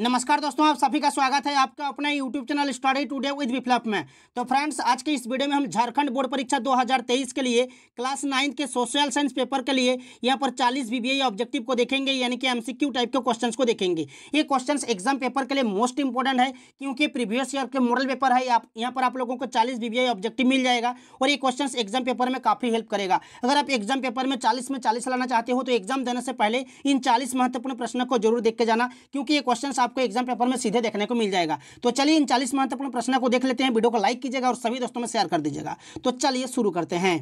नमस्कार दोस्तों आप सभी का स्वागत है आपका अपना YouTube channel study today with Viplav में तो फ्रेंड्स आज के इस वीडियो में हम झारखंड बोर्ड परीक्षा 2023 के लिए क्लास नाइन्थ के सोशल साइंस पेपर के लिए यहां पर 40 बी ऑब्जेक्टिव को देखेंगे यानी कि एमसीक्यू टाइप के क्वेश्चन को देखेंगे ये क्वेश्चन एग्जाम पेपर के लिए मोस्ट इंपॉर्टेंट है क्योंकि प्रीवियस ईयर के मॉडल पेपर है आप यहाँ पर आप लोगों को चालीस बी ऑब्जेक्टिव मिल जाएगा और ये क्वेश्चन एग्जाम पेपर में काफ़ी हेल्प करेगा अगर आप एग्जाम पेपर में चालीस में चालीस लाना चाहते हो तो एग्जाम देने से पहले इन चालीस महत्वपूर्ण प्रश्नों को जरूर देख के जाना क्योंकि ये क्वेश्चन आपको एग्जाम पेपर में सीधे देखने को मिल जाएगा तो चलिए इन चालीस महत्वपूर्ण प्रश्न को देख लेते हैं वीडियो को लाइक कीजिएगा और सभी दोस्तों में शेयर कर दीजिएगा तो चलिए शुरू करते हैं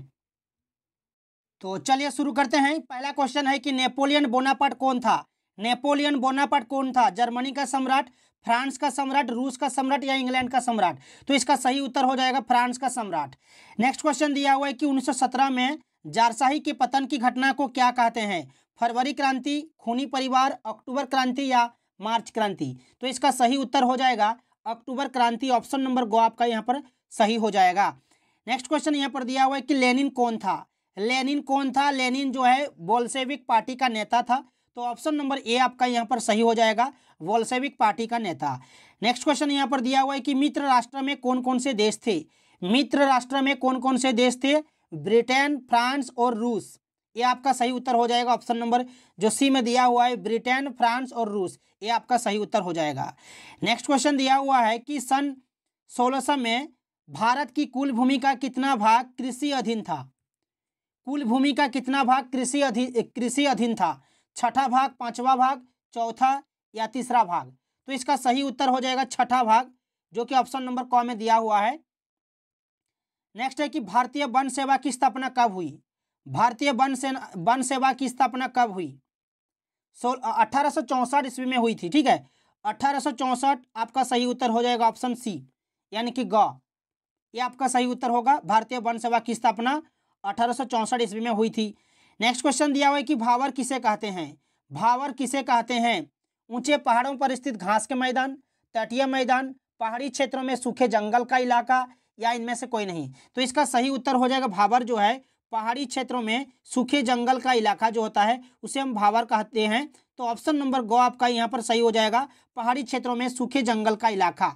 तो चलिए शुरू करते हैं पहला क्वेश्चन है कि नेपोलियन बोनापाट कौन था नेपोलियन बोनापाट कौन था जर्मनी का सम्राट फ्रांस का सम्राट रूस का सम्राट या इंग्लैंड का सम्राट तो इसका सही उत्तर हो जाएगा फ्रांस का सम्राट नेक्स्ट क्वेश्चन दिया हुआ है कि 1917 में जारसाही के पतन की घटना को क्या कहते हैं फरवरी क्रांति खूनी परिवार अक्टूबर क्रांति या मार्च क्रांति तो इसका सही उत्तर हो जाएगा अक्टूबर क्रांति ऑप्शन नंबर गो आपका यहाँ पर सही हो जाएगा नेक्स्ट क्वेश्चन यहाँ पर दिया हुआ है कि लेनिन कौन था लेनिन कौन था लेनिन जो है बोल्सेविक पार्टी का नेता था तो ऑप्शन नंबर ए आपका यहाँ पर सही हो जाएगा वोल्सेविक पार्टी का नेता नेक्स्ट क्वेश्चन यहाँ पर दिया हुआ है कि मित्र राष्ट्र में कौन कौन से देश थे मित्र राष्ट्र में कौन कौन से देश थे ब्रिटेन फ्रांस और रूस ये आपका सही उत्तर हो जाएगा ऑप्शन नंबर जो सी में दिया हुआ है ब्रिटेन फ्रांस और रूस ये आपका सही उत्तर हो जाएगा नेक्स्ट क्वेश्चन दिया हुआ है कि सन सोलह में भारत की कुल भूमि का कितना भाग कृषि अधीन था कुल भूमि का कितना भाग कृषि अधीन कृषि अधीन था छठा भाग पांचवा भाग चौथा या तीसरा भाग तो इसका सही उत्तर हो जाएगा छठा भाग जो कि ऑप्शन नंबर क में दिया हुआ है नेक्स्ट है कि भारतीय वन सेवा की स्थापना कब हुई भारतीय वन सेना वन सेवा की स्थापना कब हुई सोलह अठारह सौ ईस्वी में हुई थी ठीक है अठारह आपका सही उत्तर हो जाएगा ऑप्शन सी यानी कि ग ये आपका सही उत्तर होगा भारतीय वन सेवा की स्थापना अठारह ईस्वी में हुई थी नेक्स्ट क्वेश्चन दिया हुआ है कि भावर किसे कहते हैं भावर किसे कहते हैं ऊंचे पहाड़ों पर स्थित घास के मैदान तटीय मैदान पहाड़ी क्षेत्रों में सूखे जंगल का इलाका या इनमें से कोई नहीं तो इसका सही उत्तर हो जाएगा भावर जो है पहाड़ी क्षेत्रों में सूखे जंगल का इलाका जो होता है उसे हम भावर कहते हैं तो ऑप्शन नंबर गो आपका यहाँ पर सही हो जाएगा पहाड़ी क्षेत्रों में सूखे जंगल का इलाका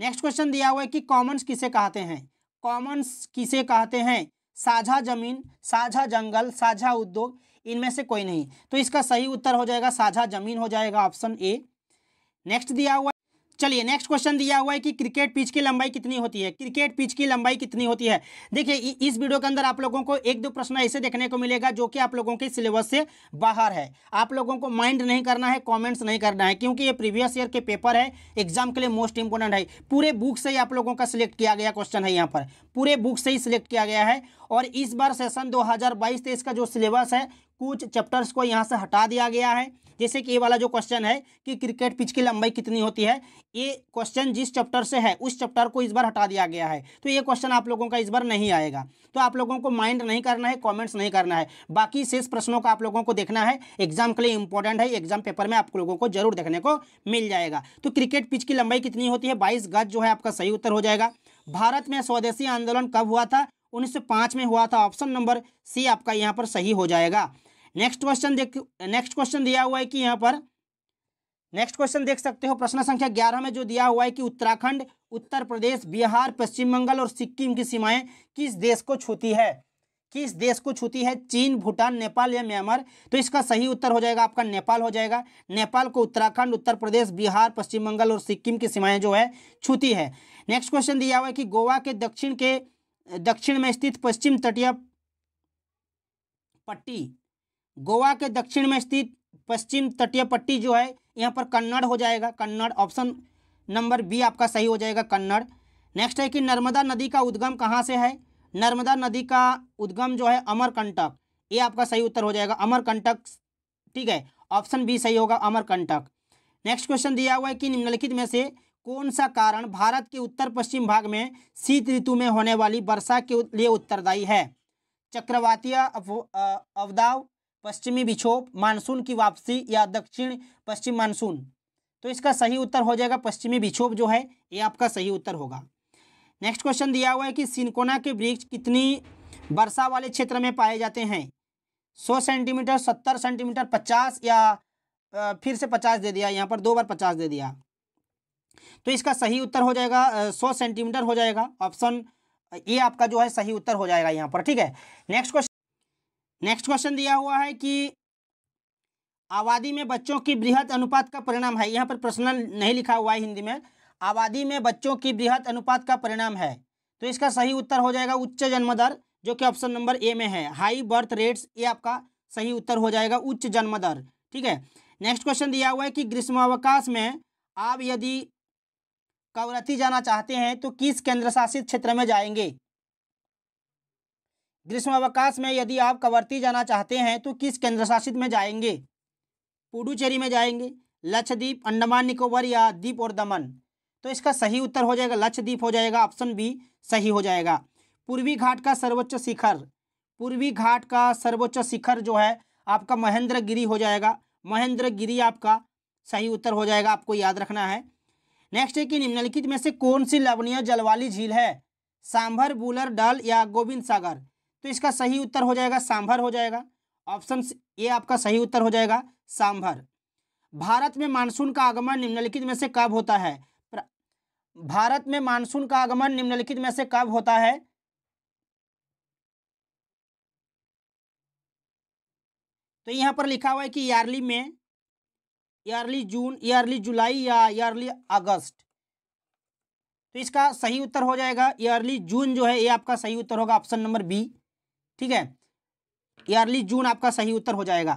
नेक्स्ट क्वेश्चन दिया हुआ है कि कॉमन्स किसे कहते हैं कॉमन्स किसे कहते हैं साझा जमीन साझा जंगल साझा उद्योग इनमें से कोई नहीं तो इसका सही उत्तर हो जाएगा साझा जमीन हो जाएगा ऑप्शन ए नेक्स्ट दिया हुआ चलिए नेक्स्ट क्वेश्चन दिया हुआ है कि क्रिकेट पिच की लंबाई कितनी होती है क्रिकेट पिच की लंबाई कितनी होती है देखिए इस वीडियो के अंदर आप लोगों को एक दो प्रश्न ऐसे देखने को मिलेगा जो कि आप लोगों के सिलेबस से बाहर है आप लोगों को माइंड नहीं करना है कॉमेंट्स नहीं करना है क्योंकि ये प्रीवियस ईयर के पेपर है एग्जाम के लिए मोस्ट इंपॉर्टेंट है पूरे बुक से ही आप लोगों का सिलेक्ट किया गया क्वेश्चन है यहाँ पर पूरे बुक से ही सिलेक्ट किया गया है और इस बार सेशन 2022 हज़ार का जो सिलेबस है कुछ चैप्टर्स को यहाँ से हटा दिया गया है जैसे कि ये वाला जो क्वेश्चन है कि क्रिकेट पिच की लंबाई कितनी होती है ये क्वेश्चन जिस चैप्टर से है उस चैप्टर को इस बार हटा दिया गया है तो ये क्वेश्चन आप लोगों का इस बार नहीं आएगा तो आप लोगों को माइंड नहीं करना है कॉमेंट्स नहीं करना है बाकी शेष प्रश्नों का आप लोगों को देखना है एग्जाम के लिए इंपॉर्टेंट है एग्जाम पेपर में आप लोगों को जरूर देखने को मिल जाएगा तो क्रिकेट पिच की लंबाई कितनी होती है बाईस गज जो है आपका सही उत्तर हो जाएगा भारत में स्वदेशी आंदोलन कब हुआ था 1905 में हुआ था ऑप्शन नंबर सी आपका यहाँ पर सही हो जाएगा नेक्स्ट क्वेश्चन देख नेक्स्ट क्वेश्चन दिया हुआ है कि यहाँ पर नेक्स्ट क्वेश्चन देख सकते हो प्रश्न संख्या ग्यारह में जो दिया हुआ है कि उत्तराखंड उत्तर प्रदेश बिहार पश्चिम बंगाल और सिक्किम की सीमाएं किस देश को छूती है किस देश को छूती है चीन भूटान नेपाल या म्यांमार तो इसका सही उत्तर हो जाएगा आपका नेपाल हो जाएगा नेपाल को उत्तराखंड उत्तर प्रदेश बिहार पश्चिम बंगाल और सिक्किम की सीमाएं जो है छूती है नेक्स्ट क्वेश्चन दिया हुआ है कि गोवा के दक्षिण के दक्षिण में स्थित पश्चिम तटीय पट्टी गोवा के दक्षिण में स्थित पश्चिम तटीय पट्टी जो है यहाँ पर कन्नड़ हो जाएगा कन्नड़ ऑप्शन नंबर बी आपका सही हो जाएगा कन्नड़ नेक्स्ट है कि नर्मदा नदी का उद्गम कहाँ से है नर्मदा नदी का उद्गम जो है अमरकंटक ये आपका सही उत्तर हो जाएगा अमरकंटक ठीक है ऑप्शन बी सही होगा अमरकंटक नेक्स्ट क्वेश्चन दिया हुआ है कि निम्नलिखित में से कौन सा कारण भारत के उत्तर पश्चिम भाग में शीत ऋतु में होने वाली वर्षा के लिए उत्तरदायी है चक्रवातीय अवदाव पश्चिमी विक्षोभ मानसून की वापसी या दक्षिण पश्चिम मानसून तो इसका सही उत्तर हो जाएगा पश्चिमी विक्षोभ जो है ये आपका सही उत्तर होगा नेक्स्ट क्वेश्चन दिया हुआ है कि सिनकोना के वृक्ष कितनी वर्षा वाले क्षेत्र में पाए जाते हैं सौ सेंटीमीटर सत्तर सेंटीमीटर पचास या फिर से पचास दे दिया यहाँ पर दो बार पचास दे दिया तो इसका सही उत्तर हो जाएगा सौ सेंटीमीटर हो जाएगा ऑप्शन ये आपका जो है सही उत्तर हो जाएगा यहाँ पर ठीक है नेक्स्ट क्वेश्चन नेक्स्ट क्वेश्चन दिया हुआ है कि आबादी में बच्चों की बृहद अनुपात का परिणाम है यहाँ पर प्रश्न नहीं लिखा हुआ है हिंदी में आबादी में बच्चों की बृहद अनुपात का परिणाम है तो इसका सही उत्तर हो जाएगा उच्च जन्म दर जो कि ऑप्शन नंबर ए में है हाई बर्थ रेट्स ये आपका सही उत्तर हो जाएगा उच्च जन्म दर ठीक है नेक्स्ट क्वेश्चन दिया हुआ है कि ग्रीष्मावकाश में आप यदि कवरती जाना चाहते हैं तो किस केंद्र शासित क्षेत्र में जाएंगे ग्रीष्मावकाश में यदि आप कवरती जाना चाहते हैं तो किस केंद्र शासित में जाएंगे पुडुचेरी में जाएंगे लक्षद्वीप अंडमान निकोबर या द्वीप और दमन तो इसका सही उत्तर हो जाएगा लक्षद्वीप हो जाएगा ऑप्शन बी सही हो जाएगा पूर्वी घाट का सर्वोच्च शिखर पूर्वी घाट का सर्वोच्च शिखर जो है आपका महेंद्र गिरी हो जाएगा महेंद्र गिरी आपका सही उत्तर हो जाएगा आपको याद रखना है नेक्स्ट है कि निम्नलिखित में से कौन सी लवणीय जल वाली झील है सांभर बुलर डल या गोविंद सागर तो इसका सही उत्तर हो जाएगा सांभर हो जाएगा ऑप्शन ए आपका सही उत्तर हो जाएगा सांभर भारत में मानसून का आगमन निम्नलिखित में से कब होता है भारत में मानसून का आगमन निम्नलिखित में से कब होता है तो यहाँ पर लिखा हुआ है कि यार्ली में ईयरली जून ईयरली जुलाई या ईयरली अगस्त तो इसका सही उत्तर हो जाएगा ईयरली जून जो है ये आपका सही उत्तर होगा ऑप्शन नंबर बी ठीक है ईयरली जून आपका सही उत्तर हो जाएगा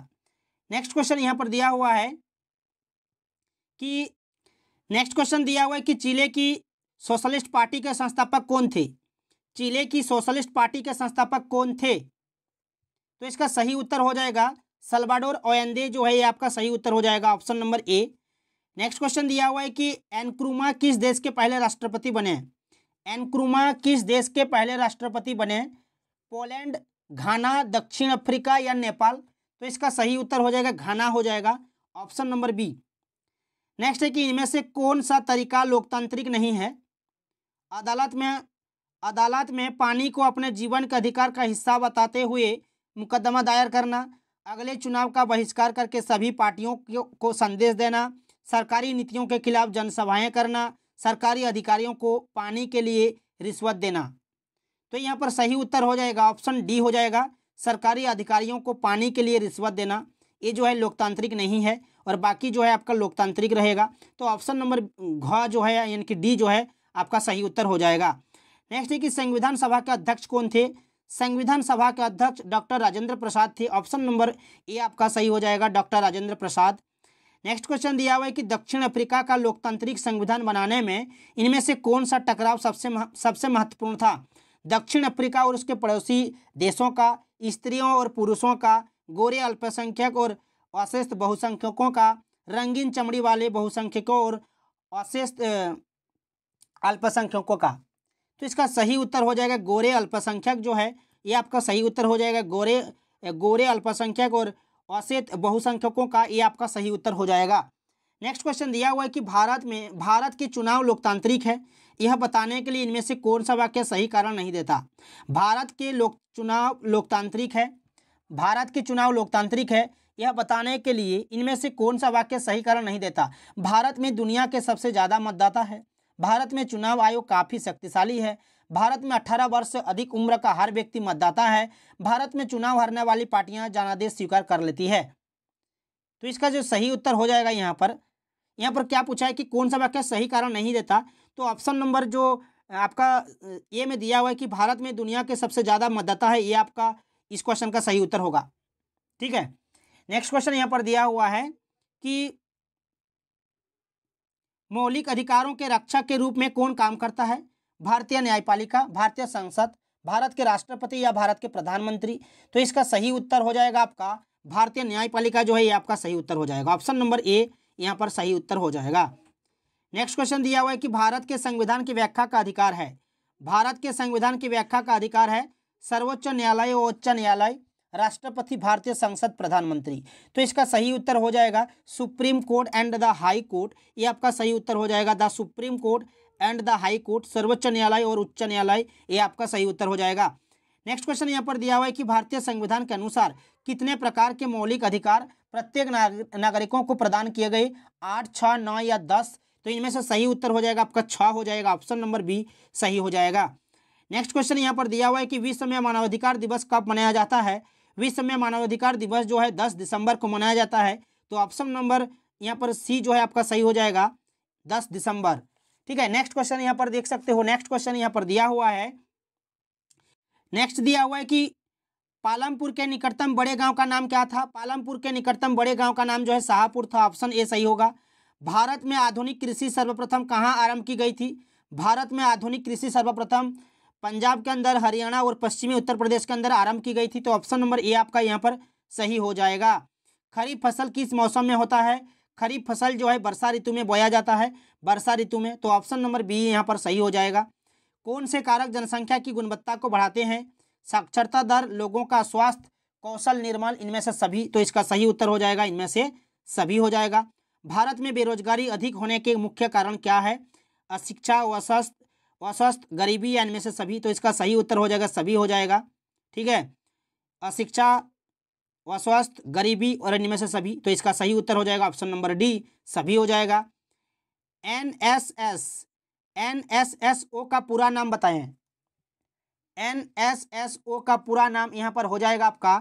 नेक्स्ट क्वेश्चन यहाँ पर दिया हुआ है कि नेक्स्ट क्वेश्चन दिया हुआ है कि चिले की सोशलिस्ट पार्टी के संस्थापक कौन थे चिले की सोशलिस्ट पार्टी के संस्थापक कौन थे तो इसका सही उत्तर हो जाएगा सलवाडोर ओयंदे जो है ये आपका सही उत्तर हो जाएगा option number A next question दिया हुआ है कि एनक्रूमा किस देश के पहले राष्ट्रपति बने एनक्रूमा किस देश के पहले राष्ट्रपति बने पोलैंड घाना दक्षिण अफ्रीका या नेपाल तो इसका सही उत्तर हो जाएगा घाना हो जाएगा ऑप्शन नंबर बी नेक्स्ट है कि इनमें से कौन सा तरीका लोकतांत्रिक नहीं है अदालत में अदालत में पानी को अपने जीवन के अधिकार का हिस्सा बताते हुए मुकदमा दायर करना अगले चुनाव का बहिष्कार करके सभी पार्टियों को संदेश देना सरकारी नीतियों के खिलाफ जनसभाएं करना सरकारी अधिकारियों को पानी के लिए रिश्वत देना तो यहाँ पर सही उत्तर हो जाएगा ऑप्शन डी हो जाएगा सरकारी अधिकारियों को पानी के लिए रिश्वत देना ये जो है लोकतांत्रिक नहीं है और बाकी जो है आपका लोकतांत्रिक रहेगा तो ऑप्शन नंबर घ जो है यानी कि डी जो है आपका सही उत्तर हो जाएगा नेक्स्ट है कि संविधान सभा के अध्यक्ष कौन थे संविधान सभा के अध्यक्ष डॉक्टर राजेंद्र प्रसाद थे ऑप्शन नंबर ए आपका सही हो जाएगा doctor Rajendra Prasad next question दिया हुआ है कि दक्षिण अफ्रीका का लोकतांत्रिक संविधान बनाने में इनमें से कौन सा टकराव सबसे मह, सबसे महत्वपूर्ण था दक्षिण अफ्रीका और उसके पड़ोसी देशों का स्त्रियों और पुरुषों का गोरे अल्पसंख्यक और अशेष बहुसंख्यकों का रंगीन चमड़ी वाले बहुसंख्यकों और अशेष अल्पसंख्यकों का तो इसका सही उत्तर हो जाएगा गोरे अल्पसंख्यक जो है ये आपका सही उत्तर हो जाएगा गोरे गोरे अल्पसंख्यक और औसत बहुसंख्यकों का ये आपका सही उत्तर हो जाएगा नेक्स्ट क्वेश्चन दिया हुआ है कि भारत में भारत के चुनाव लोकतांत्रिक है यह बताने के लिए इनमें से कौन सा वाक्य सही कारण नहीं देता भारत के लोक चुनाव लोकतांत्रिक है भारत के चुनाव लोकतांत्रिक है यह बताने के लिए इनमें से कौन सा वाक्य सही कारण नहीं देता भारत में दुनिया के सबसे ज़्यादा मतदाता है भारत में चुनाव आयोग काफ़ी शक्तिशाली है भारत में 18 वर्ष से अधिक उम्र का हर व्यक्ति मतदाता है भारत में चुनाव हारने वाली पार्टियां जनादेश स्वीकार कर लेती है तो इसका जो सही उत्तर हो जाएगा यहाँ पर यहाँ पर क्या पूछा है कि कौन सा वाक्य सही कारण नहीं देता तो ऑप्शन नंबर जो आपका ए में दिया हुआ है कि भारत में दुनिया के सबसे ज़्यादा मतदाता है ये आपका इस क्वेश्चन का सही उत्तर होगा ठीक है नेक्स्ट क्वेश्चन यहाँ पर दिया हुआ है कि मौलिक अधिकारों के रक्षक के रूप में कौन काम करता है भारतीय न्यायपालिका भारतीय संसद भारत के राष्ट्रपति या भारत के प्रधानमंत्री तो इसका सही उत्तर हो जाएगा आपका भारतीय न्यायपालिका जो है ये आपका सही उत्तर हो जाएगा ऑप्शन नंबर ए यहाँ पर सही उत्तर हो जाएगा नेक्स्ट क्वेश्चन दिया हुआ है कि भारत के संविधान की व्याख्या का अधिकार है भारत के संविधान की व्याख्या का अधिकार है सर्वोच्च न्यायालय और उच्च न्यायालय राष्ट्रपति भारतीय संसद प्रधानमंत्री तो इसका सही उत्तर हो जाएगा Supreme Court and the High Court ये आपका सही उत्तर हो जाएगा the Supreme Court and the High Court सर्वोच्च न्यायालय और उच्च न्यायालय ये आपका सही उत्तर हो जाएगा नेक्स्ट क्वेश्चन यहाँ पर दिया हुआ है कि भारतीय संविधान के अनुसार कितने प्रकार के मौलिक अधिकार प्रत्येक नागरिकों को प्रदान किए गए आठ छः नौ या दस तो इनमें से सही उत्तर हो जाएगा आपका छः हो जाएगा ऑप्शन नंबर बी सही हो जाएगा नेक्स्ट क्वेश्चन यहाँ पर दिया हुआ है कि विश्व में मानवाधिकार दिवस कब मनाया जाता है विश्व में मानवाधिकार दिवस जो है दस दिसंबर को मनाया जाता है तो ऑप्शन नंबर यहाँ पर सी जो है आपका सही हो जाएगा दस दिसंबर ठीक है नेक्स्ट क्वेश्चन यहाँ पर देख सकते हो नेक्स्ट क्वेश्चन यहाँ पर दिया हुआ है नेक्स्ट दिया हुआ है कि पालमपुर के निकटतम बड़े गांव का नाम क्या था पालमपुर के निकटतम बड़े गांव का नाम जो है शाहपुर था ऑप्शन ए सही होगा भारत में आधुनिक कृषि सर्वप्रथम कहाँ आरंभ की गई थी भारत में आधुनिक कृषि सर्वप्रथम पंजाब के अंदर हरियाणा और पश्चिमी उत्तर प्रदेश के अंदर आरंभ की गई थी तो ऑप्शन नंबर ए आपका यहाँ पर सही हो जाएगा खरीफ फसल किस मौसम में होता है खरीफ फसल जो है वर्षा ऋतु में बोया जाता है वर्षा ऋतु में तो ऑप्शन नंबर बी यहाँ पर सही हो जाएगा कौन से कारक जनसंख्या की गुणवत्ता को बढ़ाते हैं साक्षरता दर लोगों का स्वास्थ्य कौशल निर्माण इनमें से सभी तो इसका सही उत्तर हो जाएगा इनमें से सभी हो जाएगा भारत में बेरोजगारी अधिक होने के मुख्य कारण क्या है अशिक्षा व अस्वस्थ अस्वस्थ गरीबी या इनमें से सभी तो इसका सही उत्तर हो जाएगा सभी हो जाएगा ठीक है अशिक्षा अस्वस्थ गरीबी और इनमें से सभी तो इसका सही उत्तर हो जाएगा ऑप्शन नंबर डी सभी हो जाएगा N S S N S S O का पूरा नाम बताएं एन एस एस ओ का पूरा नाम यहाँ पर हो जाएगा आपका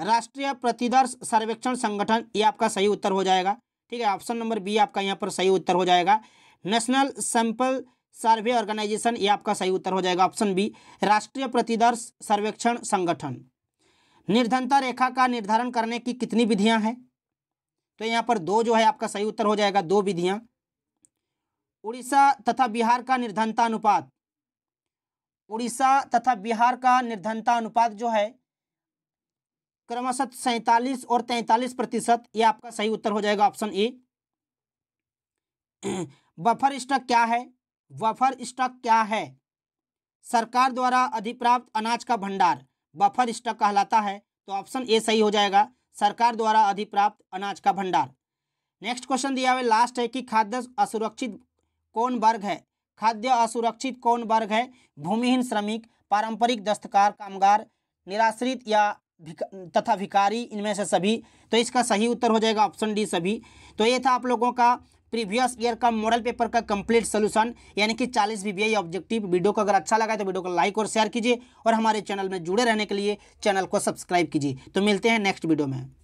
राष्ट्रीय प्रतिदर्श सर्वेक्षण संगठन ये आपका सही उत्तर हो जाएगा ठीक है ऑप्शन नंबर बी आपका यहाँ पर सही उत्तर हो जाएगा नेशनल सैंपल सर्वे ऑर्गेनाइजेशन ये आपका सही उत्तर हो जाएगा ऑप्शन बी राष्ट्रीय प्रतिदर्श सर्वेक्षण संगठन निर्धनता रेखा का निर्धारण करने की कितनी विधियां हैं तो यहाँ पर दो जो है आपका सही उत्तर हो जाएगा दो विधियां उड़ीसा तथा बिहार का निर्धनता अनुपात उड़ीसा तथा बिहार का निर्धनता अनुपात जो है क्रमशः सैतालीस और तैंतालीस प्रतिशत ये आपका सही उत्तर हो जाएगा ऑप्शन ए बफर स्टॉक क्या है बफर स्टॉक क्या है सरकार द्वारा अधिप्राप्त अनाज का भंडार बफर स्टॉक कहलाता है तो ऑप्शन ए सही हो जाएगा सरकार द्वारा अधिप्राप्त अनाज का भंडार नेक्स्ट क्वेश्चन दिया हुआ लास्ट है कि खाद्य असुरक्षित कौन वर्ग है खाद्य असुरक्षित कौन वर्ग है भूमिहीन श्रमिक पारंपरिक दस्तकार कामगार निराश्रित या भिका, तथा भिकारी इनमें से सभी तो इसका सही उत्तर हो जाएगा ऑप्शन डी सभी तो ये था आप लोगों का प्रीवियस ईयर का मॉडल पेपर का कंप्लीट सोल्यूशन यानी कि 40 बीबीआई ऑब्जेक्टिव वीडियो को अगर अच्छा लगा तो वीडियो को लाइक और शेयर कीजिए और हमारे चैनल में जुड़े रहने के लिए चैनल को सब्सक्राइब कीजिए तो मिलते हैं नेक्स्ट वीडियो में